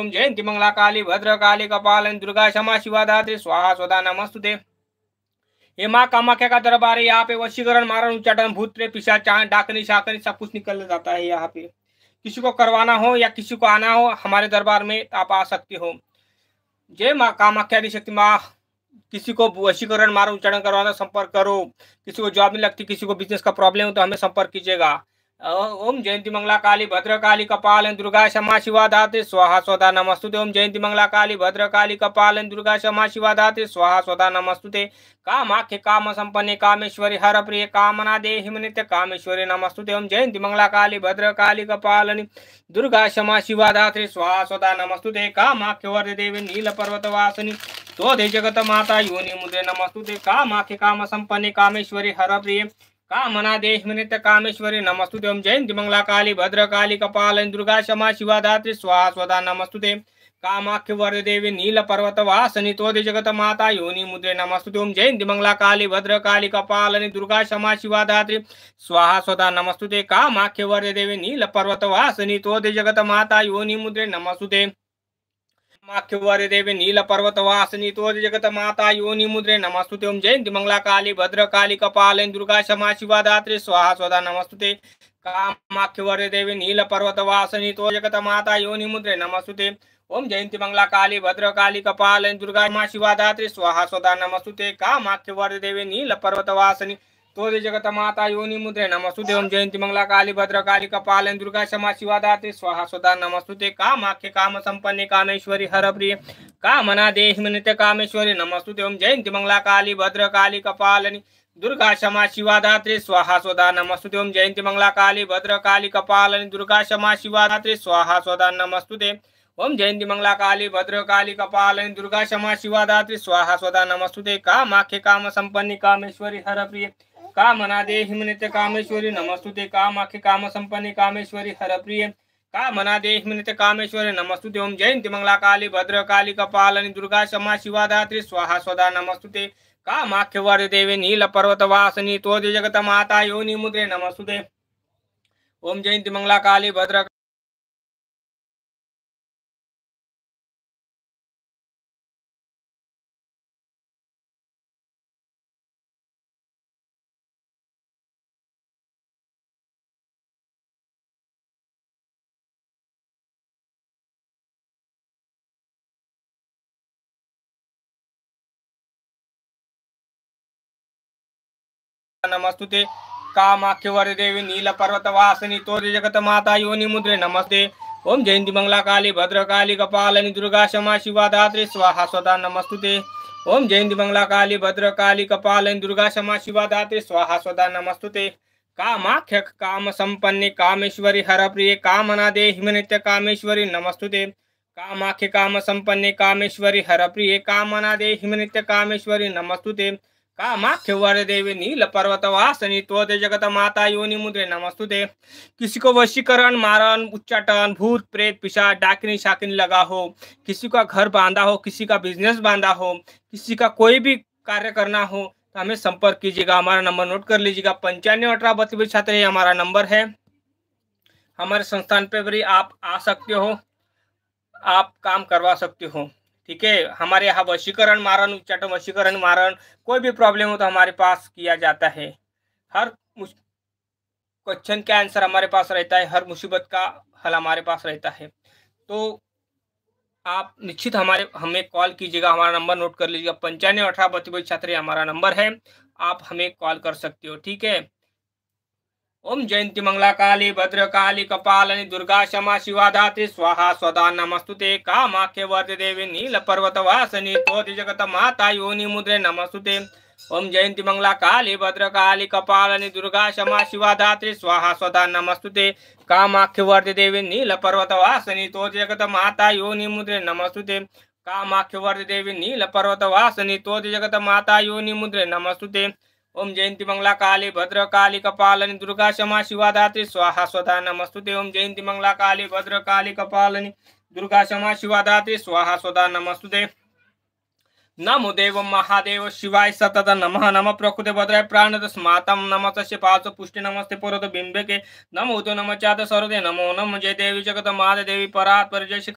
ओम जयंती मंगला काली भद्र काली कपाल दुर्गा क्षमा शिवादात्री स्वाहा स्वदा नमस्तु देव ये माँ कामाख्या का दरबार है यहाँ पे वशीकरण मारण उच्चाटन भूत पिशा पिशाचान डाकनी शाकनी सब कुछ निकल जाता है यहाँ पे किसी को करवाना हो या किसी को आना हो हमारे दरबार में आप आ सकते हो जय माँ कामाख्या की शक्ति माँ किसी को वशीकरण मारण उच्चारण करवाना संपर्क करो किसी को जॉब नहीं लगती किसी को बिजनेस का प्रॉब्लम हो तो हमें संपर्क कीजिएगा ओम जयंती मंगला काली भद्र काली कपाल दुर्गा क्षमा शिवा धाते स्वाहा स्वधा नमस्तुते ओम जयंती मंगला काली भद्र काली कपाल दुर्गा क्षमा शिवा धाते स्वाहा स्वधा नमस्तुते कामाख्य काम संपन्ने कामेश्वरी हर प्रिय कामना दे हिमनित कामेश्वरी नमस्तुते ओम जयंती मंगला काली भद्र काली कपाल दुर्गा क्षमा शिवा धाते स्वाहा स्वधा नमस्तुते कामाख्य वर्ध देव नील पर्वत वासनी तो दे जगत माता योनि मुद्रे नमस्तुते कामाख्य काम संपन्ने कामेश्वरी हर प्रिय कामना देश मिनित कामेश्वरी नमस्तु ओम जयंती मंगला काली भद्र काली कपाल दुर्गा क्षमा शिवा धात्री स्वाहा स्वदा नमस्तु कामाख्य वरद देवी नील पर्वत वासनी तोद जगत माता योनि मुद्रे नमस्तु ओम जयंती मंगला काली काली कपाल दुर्गा क्षमा शिवा धात्री स्वाहा स्वदा नमस्तु कामाख्य वरद देवी नील पर्वत वासनी तोद जगत माता योनि मुद्रे नमस्तु माख्यवरे नील पर्वत वासनी तो जगत माता योनि मुद्रे नमस्तुते ओम जयंती मंगला काली भद्र काली कपाल दुर्गा क्षमा शिवा दात्री स्वाहा स्वदा नमस्तुते कामाख्यवरे देवी नील पर्वत वासनी तो जगत माता योनि मुद्रे नमस्तुते ओम जयंती मंगला काली भद्र काली कपाल दुर्गा क्षमा शिवा दात्री स्वाहा स्वदा नमस्तुते कामाख्यवरे देवी नील पर्वत वासनी तो जगत माता योनि मुद्रे नमस्तुते जयंती मंगला काली भद्र काली कपाल दुर्गा क्षमा शिवादाते स्वाहा सुधा नमस्तुते कामाख्य काम संपन्नी कामेश्वरी हर प्रिय कामना देह नित्य कामेश्वरी नमस्तुते ओम जयंती मंगला काली भद्र काली कपाल दुर्गा क्षमा शिवाधात्री स्वाहा स्वदा नमस्तुते ओम जयंती मंगला काली भद्र काली कपाल दुर्गा क्षमा शिवाधात्री स्वाहा स्वदा नमस्तुते ओम जयंती मंगला काली भद्र काली कपाल दुर्गा क्षमा शिवादात्री स्वाहा स्वदा नमस्तुते कामाख्य काम संपन्नी कामेश्वरी हर प्रिय कामनादे हिमनित कामेश्वरी नमस्तुते कामाख्य काम संपन्नी कामेश्वरी हर प्रिय का कामनादे हिमनित कामेश्वरी नमस्तुते ओम जयंती मंगला काली भद्र काली का दुर्गा क्षमा शिवाधात्री स्वाहा स्वदा नमस्तुते कामाख्य देवे नील पर्वत वासनी तो जगत माता योनि मुद्रे नमस्तुते ओम जयंती मंगला काली भद्र नमस्तुते कामाख्यवरदेवी नीलपर्वतवासिनी तोर जगत माता योनि मुद्रे नमस्ते ओम जयंती मंगला काली भद्रकाली कपालनी दुर्गा क्षमा शिवा स्वाहा स्वदा नमस्तुते ओम जयंती मंगला काली भद्रकाली कपालनी दुर्गा क्षमा शिवा स्वाहा स्वदा नमस्तुते कामाख्य काम संपन्ने कामेश्वरी हर प्रिय कामना दे हिमनित्य कामेश्वरी नमस्तुते कामाख्य काम संपन्ने कामेश्वरी हर प्रिय कामना दे हिमनित्य कामेश्वरी नमस्तुते देवी नील पर्वत वासनी जगत माता योनि मुद्रे नमस्ते किसी को वशीकरण मारन उच्चाटन भूत प्रेत पिशा डाकनी शाकनी लगा हो किसी का घर बांधा हो किसी का बिजनेस बांधा हो किसी का कोई भी कार्य करना हो तो हमें संपर्क कीजिएगा हमारा नंबर नोट कर लीजिएगा पंचानवे अठारह बत्तीस छात्र ये हमारा नंबर है हमारे संस्थान पे भी आप आ सकते हो आप काम करवा सकते हो ठीक है हमारे यहाँ वशीकरण मारण उच्चाटन वशीकरण मारण कोई भी प्रॉब्लम हो तो हमारे पास किया जाता है हर क्वेश्चन का आंसर हमारे पास रहता है हर मुसीबत का हल हमारे पास रहता है तो आप निश्चित हमारे हमें कॉल कीजिएगा हमारा नंबर नोट कर लीजिएगा पंचानवे अठारह बत्तीस छात्र हमारा नंबर है आप हमें कॉल कर सकते हो ठीक है ओम जयंती मंगला काली भद्र काली कपालनी दुर्गा क्षमा शिवा धात्री स्वाहा स्वदा नमस्तुते कामाख्य वर्त देवी नील पर्वत वासनी कोटि जगत माता योनि मुद्रे नमस्तुते ओम जयंती मंगला काली भद्र काली कपालनी दुर्गा क्षमा शिवा धात्री स्वाहा स्वदा नमस्तुते कामाख्य वर्त देवी नील पर्वत वासनी तोति जगत माता योनि मुद्रे नमस्तुते कामाख्य वर्त देवी नील पर्वत वासनी तोति जगत माता योनि मुद्रे ते ओम जयंती मंगला काली भद्र काली कपालनी दुर्गा क्षमा शिवा दात्री स्वाहा स्वधा नमस्तुते ओम जयंती मंगला काली भद्र काली कपालनी दुर्गा क्षमा शिवा स्वाहा स्वधा नमस्तुते नमो देव महादेव शिवाय सतत नम नम प्रकृति भद्राय प्राण तस्मातम नम तस्य पाच पुष्टि नमस्ते पुरत बिंबके नमो तो नम चात सरदे नमो नम जय देवी जगत मात परात्जय